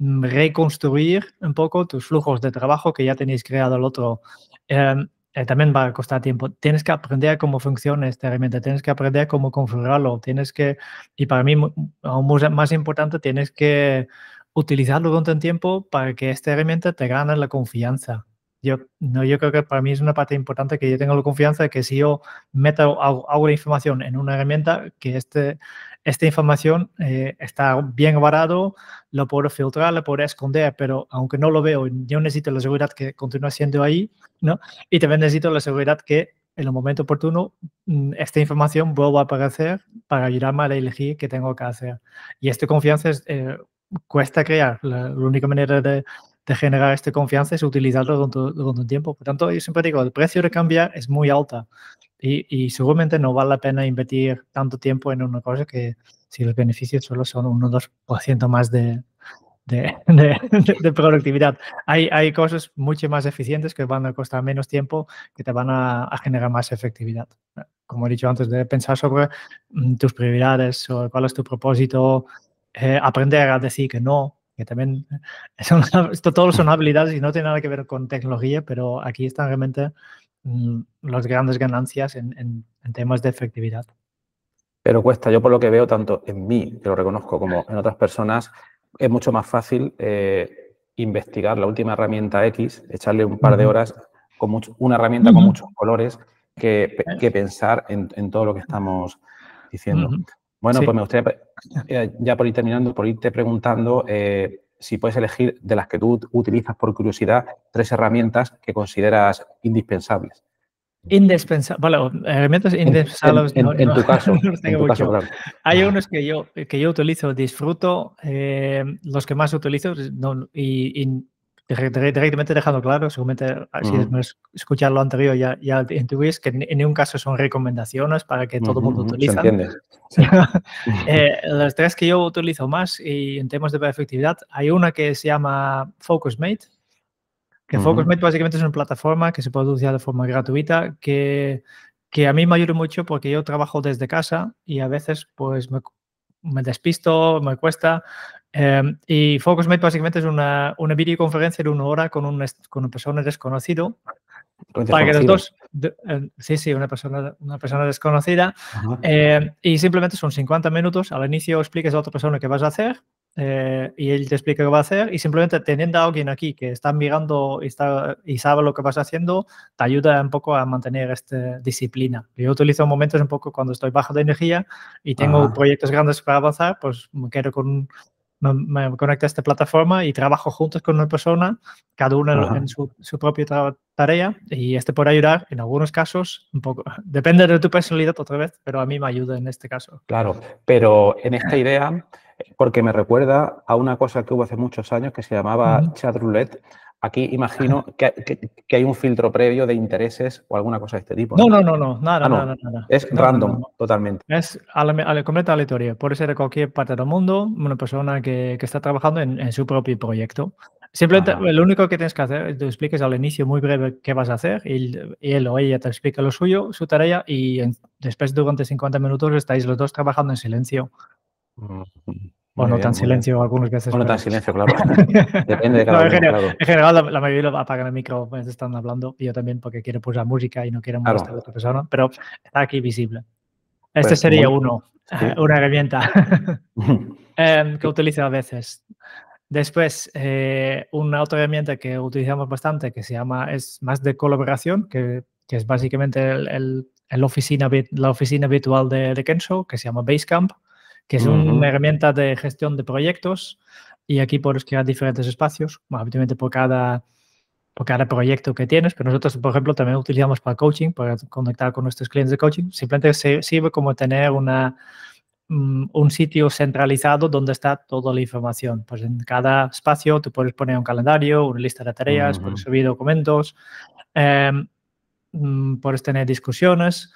reconstruir un poco tus flujos de trabajo que ya tenéis creado el otro. Em, eh, también va a costar tiempo. Tienes que aprender cómo funciona esta herramienta, tienes que aprender cómo configurarlo, tienes que, y para mí, aún más importante, tienes que utilizarlo durante un tiempo para que esta herramienta te gane la confianza. Yo, no, yo creo que para mí es una parte importante que yo tenga la confianza de que si yo meto hago, información en una herramienta, que este, esta información eh, está bien varado, lo puedo filtrar, lo puedo esconder, pero aunque no lo veo, yo necesito la seguridad que continúa siendo ahí, ¿no? Y también necesito la seguridad que en el momento oportuno mm, esta información vuelva a aparecer para ayudarme a elegir qué tengo que hacer. Y esta confianza eh, cuesta crear. La, única manera de, generar esta confianza es utilizarlo durante, un tiempo. Por tanto, yo siempre digo, el precio de cambiar es muy alta. Y, seguramente no vale la pena invertir tanto tiempo en una cosa que si los beneficios solo son un 2 más *laughs* de, de, productividad. Hay, hay cosas mucho más eficientes que van a costar menos tiempo, que te van a, generar más efectividad. Como he dicho antes, de pensar sobre mm, tus prioridades, sobre cuál es tu propósito, eh, aprender a decir que no, que también *laughs* esto todo son habilidades y no tiene nada que ver con tecnología, pero aquí está realmente Mm, las grandes ganancias en, temas de efectividad. Pero cuesta, yo por lo que veo, tanto en mí, que lo reconozco, como en otras personas, es mucho más fácil eh, investigar la última herramienta X, echarle un par de horas con una herramienta con muchos colores, que, eh. pensar en, todo lo que estamos diciendo. Bueno, pues me gustaría, eh, ya por ir terminando, por irte preguntando, si puedes elegir de las que tú utilizas por curiosidad tres herramientas que consideras indispensables. Indispensables. bueno, herramientas indispensables. En, tu *laughs* caso, Hay ah. unos que yo, que yo utilizo, disfruto, eh, los que más utilizo pues, y, directamente dejando claro, seguramente ah, si es escuchar lo anterior ya, ya intuís que en, ningún caso son recomendaciones para que todo el mundo utilice. *laughs* Eh, las tres que yo utilizo más y en temas de perfectividad, hay una que se llama FocusMate, que FocusMate básicamente es una plataforma que se puede utilizar de forma gratuita, que, que a mí me ayuda mucho porque yo trabajo desde casa y a veces pues me, me despisto, me cuesta Em, y Focusmate básicamente es una, una videoconferencia de una hora con, un, con una persona desconocida. Para que los dos. Em, sí, sí, una persona, una persona desconocida. Em, y simplemente son 50 minutos. Al inicio expliques a otra persona qué vas a hacer. Eh, y él te explica qué va a hacer. Y simplemente teniendo a alguien aquí que está mirando y, está, y sabe lo que vas haciendo, te ayuda un poco a mantener esta disciplina. Yo utilizo momentos un poco cuando estoy bajo de energía y tengo ah. proyectos grandes para avanzar, pues me quedo con me conecta a esta plataforma y trabajo juntos con una persona, cada uno en su, propia tarea y este puede ayudar en algunos casos, un poco, *laughs* depende de tu personalidad otra vez, pero a mí me ayuda en este caso. Claro, pero en esta idea, porque me recuerda a una cosa que hubo hace muchos años que se llamaba uh chat roulette, Aquí imagino *laughs* que, que, hay un filtro previo de intereses o alguna cosa de este tipo. No, no, no, no, nada, ah, no. nada, Es random, totalmente. Es a la, Puede ser de cualquier parte del mundo, una persona que, que está trabajando en, en, su propio proyecto. Simplemente lo único que tienes que hacer es te expliques al inicio muy breve qué vas a hacer y, él o ella te explica lo suyo, su tarea y después durante 50 minutos estáis los dos trabajando en silencio. Mm. Bueno tan silencio, algunos que O no tan *laughs* silencio, claro. Depende de cada En general, la, mayoría lo apagan el micro cuando están hablando. yo también, porque quiero la música y no quiero molestar a otra persona. Pero está aquí visible. Este pues sería uno, *laughs* una herramienta *laughs* em, que utilizo a veces. Después, eh, una otra herramienta que utilizamos bastante que se llama, es más de colaboración, que, que es básicamente el, el, oficina, la oficina virtual de, de Kensho, que se llama Basecamp que es una herramienta de gestión de proyectos y aquí puedes crear diferentes espacios, obviamente por cada, por cada proyecto que tienes, pero nosotros, por ejemplo, también utilizamos para coaching, para conectar con nuestros clientes de coaching. Simplemente sirve como tener una, mm, un sitio centralizado donde está toda la información. Pues en cada espacio tú puedes poner un calendario, una lista de tareas, puedes subir documentos, em, mm, puedes tener discusiones.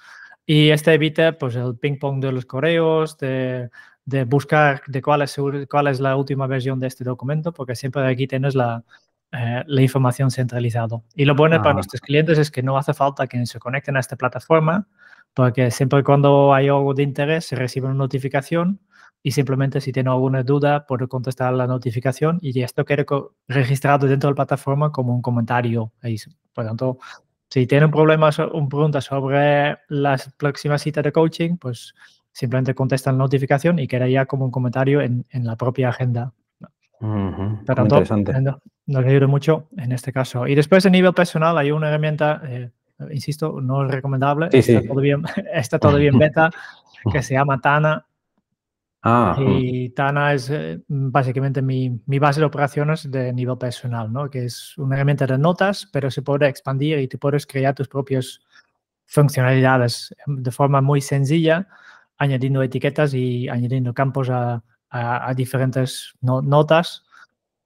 Y este evita pues, el ping-pong de los correos, de, buscar de cuál es, cuál es, la última versión de este documento, porque siempre aquí tienes la, eh, información centralizada. Y lo bueno para ah. nuestros clientes es que no hace falta que se conecten a esta plataforma, porque siempre cuando hay algo de interés se recibe una notificación y simplemente si tiene alguna duda puede contestar la notificación y esto queda registrado dentro de la plataforma como un comentario. Por lo tanto, si tienen problemas o preguntas sobre las próximas citas de coaching, pues simplemente contestan la notificación y queda ya como un comentario en, la propia agenda. Pero interesante. nos ayuda mucho en este caso. Y después a nivel personal hay una herramienta, eh, insisto, no es recomendable, está, *laughs* está, Todavía, en beta, *laughs* que se llama Tana, Ah, y mm. Tana es eh, básicamente mi, base de operaciones de nivel personal, ¿no? que es un herramienta de notas, pero se puede expandir y tú puedes crear tus propias funcionalidades de forma muy sencilla, añadiendo etiquetas y añadiendo campos a, diferentes notas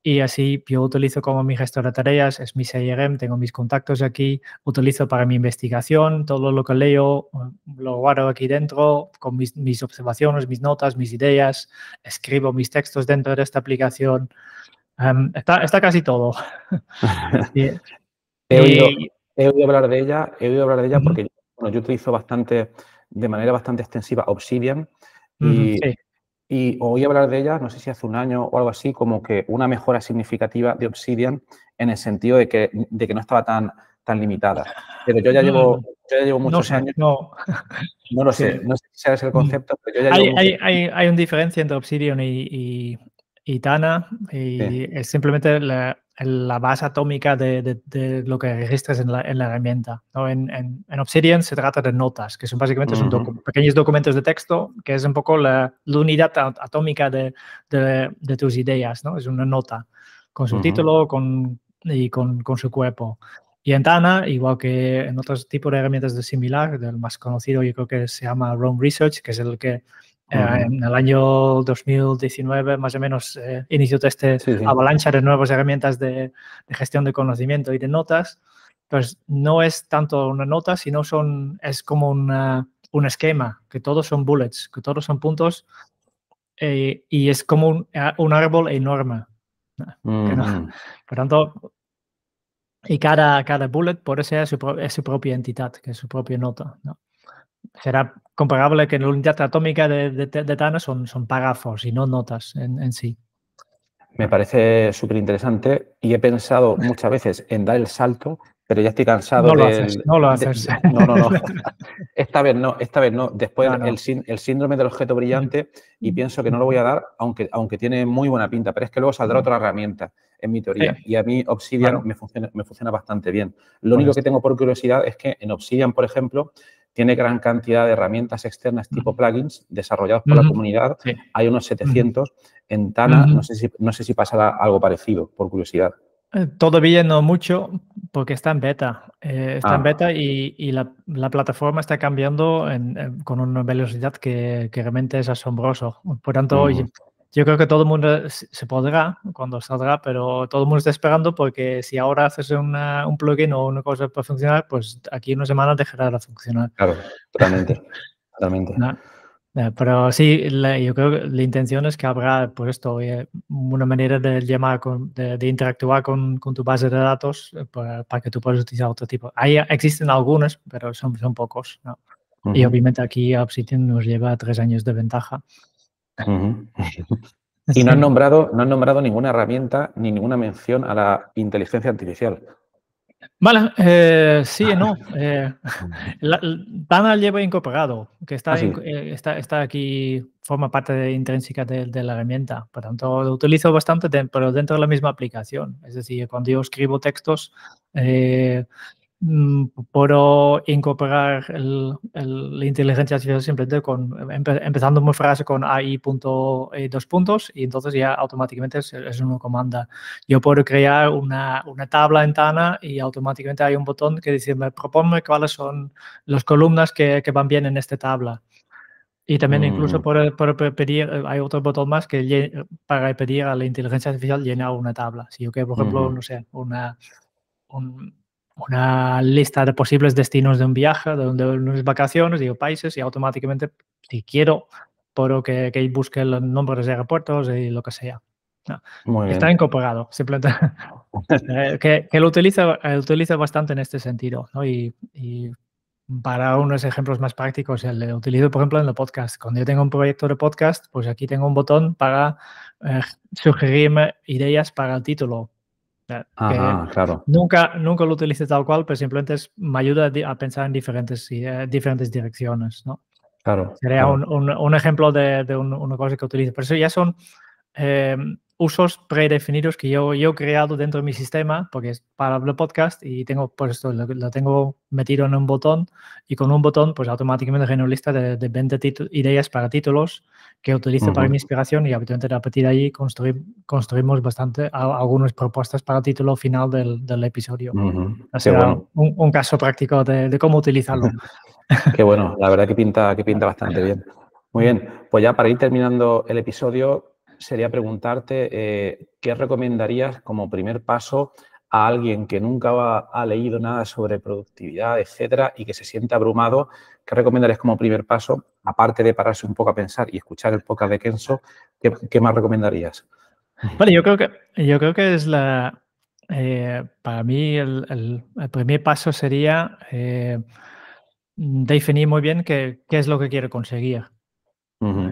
y así yo utilizo como mi gestor de tareas, es mi CRM, e tengo mis contactos aquí, utilizo para mi investigación, todo lo que leo mm, lo guardo aquí dentro con mis, mis observaciones, mis notas, mis ideas, escribo mis textos dentro de esta aplicación. Em, está, casi todo. *laughs* he, oído, hablar de ella, he oído hablar de ella porque yo utilizo bastante, de manera bastante extensiva Obsidian y oí hablar de ella, no sé si hace un año o algo así, como que una mejora significativa de Obsidian en el sentido de que, que no estaba tan, tan limitada. Pero yo ya llevo, llevo muchos años. No. lo sé, no sé si sabes el concepto, pero yo ya hay, hay, una diferencia entre Obsidian y, y, Tana, es simplemente la, la base atómica de, lo que registras en la, herramienta. ¿no? En, Obsidian se trata de notas, que son básicamente son pequeños documentos de texto, que es un poco la, unidad atómica de, tus ideas, ¿no? Es una nota con su título con, y con, su cuerpo. Y en Tana, igual que en otros tipos de herramientas de similar, del más conocido yo creo que se llama Rome Research, que es el que eh, en el año 2019, más o menos, eh, inició esta avalancha de nuevas herramientas de, gestión de conocimiento y de notas. Pues no es tanto una nota, sino son, es como una, un esquema, que todos son bullets, que todos son puntos, eh, y es como un, un árbol enorme. *laughs* por tanto, y cada, cada bullet por eso es su, propia entidad, que es su propia nota. ¿no? Será comparable que en la unidad atómica de, de, son, son párrafos y no notas en, sí. Me parece súper interesante y he pensado muchas veces en dar el salto, pero ya estoy cansado no lo haces, no lo haces. *laughs* no, no, no. Esta vez no, esta vez no. Después El, síndrome del objeto brillante y pienso que no lo voy a dar, aunque, aunque tiene muy buena pinta, pero es que luego saldrá otra herramienta, en mi teoría. Y a mí Obsidian me, funciona, me funciona bastante bien. Lo pues único que tengo por curiosidad es que en Obsidian, por ejemplo, tiene gran cantidad de herramientas externas tipo plugins desarrollados por la comunidad. Hay unos 700. En Tana, no, sé si, no sé si pasará algo parecido, por curiosidad. Eh, todavía no mucho, porque está en beta. Eh, está en ah. beta y, la, plataforma está cambiando con una velocidad que, que, realmente es asombroso. Por tanto, yo creo que todo el mundo se podrá cuando saldrá, pero todo el mundo está esperando porque si ahora haces un plugin o una cosa para funcionar, pues aquí en una semana dejará de funcionar. Claro, totalmente. *laughs* totalmente. Pero sí, yo creo que la intención es que habrá, pues esto, eh, una manera de llamar, de, interactuar con, tu base de datos eh, para, que tú puedas utilizar otro tipo. Ahí existen algunos, pero son, son pocos. Y obviamente aquí Obsidian nos lleva tres años de ventaja. *laughs* Y no han nombrado, no han nombrado ninguna herramienta ni ninguna mención a la inteligencia artificial. Vale, eh, sí, no. *laughs* Eh, la, lleva incorporado, que ah, eh, está, está, aquí, forma parte intrínseca de, la herramienta. Por tanto, lo utilizo bastante, pero dentro de la misma aplicación. Es decir, cuando yo escribo textos, eh, Mm, puedo incorporar el, la inteligencia artificial simplemente con, empezando mi frase con AI punto, eh, dos puntos y entonces ya automáticamente es, una comanda. Yo puedo crear una, una, tabla ventana y automáticamente hay un botón que dice, me propone cuáles son las columnas que, que van bien en esta tabla. Y también incluso mm. puedo pedir, hay otro botón más que para pedir a la inteligencia artificial llenar una tabla. Si yo quiero, por ejemplo, no sé, una, un, una lista de posibles destinos de un viaje, de, unas vacaciones, digo países y automáticamente, si quiero, puedo que, que busque los nombres de aeropuertos y lo que sea. está incorporado, simplemente *laughs* eh, que, lo utiliza, lo eh, utiliza bastante en este sentido. Y, y, para unos ejemplos más prácticos, lo utilizo, por ejemplo, en el podcast. Cuando yo tengo un proyecto de podcast, pues aquí tengo un botón para eh, sugerirme ideas para el título, claro. Nunca, nunca lo utilice tal cual, pero simplemente me ayuda a pensar en diferentes, eh, diferentes direcciones, ¿no? Claro. Sería Un, ejemplo de, una cosa que utilizo. Por eso ya son eh, usos predefinidos que yo, he creado dentro de mi sistema, porque es para el podcast y tengo, puesto, lo, tengo metido en un botón y con un botón, pues automáticamente una lista de, 20 ideas para títulos que utilizo para mi inspiración y habitualmente a partir de ahí construimos bastante algunas propuestas para título final del, episodio. Así bueno. un, caso práctico de, cómo utilizarlo. *laughs* Qué bueno, la verdad que pinta, que pinta bastante bien. Muy bien, pues ya para ir terminando el episodio, sería preguntarte eh, qué recomendarías como primer paso a alguien que nunca ha leído nada sobre productividad, etcétera, y que se siente abrumado, ¿qué recomendarías como primer paso, aparte de pararse un poco a pensar y escuchar el podcast de Kenzo, qué, más recomendarías? Bueno, yo creo que, yo creo que es la... Eh, para mí el, primer paso sería eh, definir muy bien qué, es lo que quiero conseguir.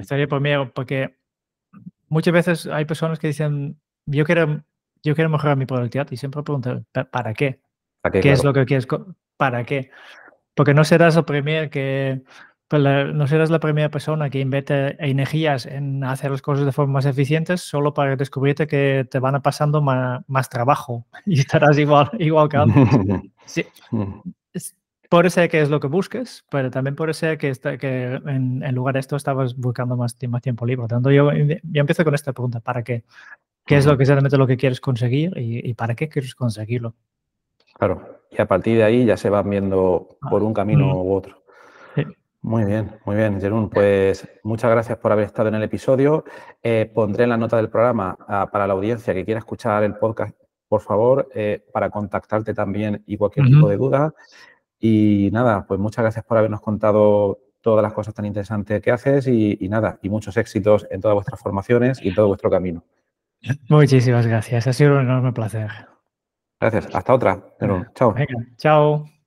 Estaría por porque muchas veces hay personas que dicen, yo quiero, yo quiero mejorar mi productividad y siempre preguntan, ¿para qué? qué, es lo que quieres? ¿Para qué? Porque no serás que... Pues, no serás la primera persona que invierte energías en hacer las cosas de forma más eficiente solo para descubrirte que te van pasando más, trabajo *laughs* y estarás igual, igual que antes. *laughs* Sí. Puede ser que es lo que busques, pero también por ser que, que en, lugar de esto estabas buscando más, tiempo libre. tanto, yo, yo, empiezo con esta pregunta, ¿para qué? ¿Qué es lo que exactamente lo que quieres conseguir y, para qué quieres conseguirlo? Claro, y a partir de ahí ya se van viendo ah, por un camino u otro. Muy bien, muy bien, Jerún. Pues muchas gracias por haber estado en el episodio. Eh, pondré en la nota del programa ah, para la audiencia que quiera escuchar el podcast, por favor, eh, para contactarte también y cualquier tipo de duda. Y nada, pues muchas gracias por habernos contado todas las cosas tan interesantes que haces y, nada, y muchos éxitos en todas vuestras formaciones y en todo vuestro camino. Muchísimas gracias, ha sido un enorme placer. Gracias, hasta otra. Chao. Venga, chao.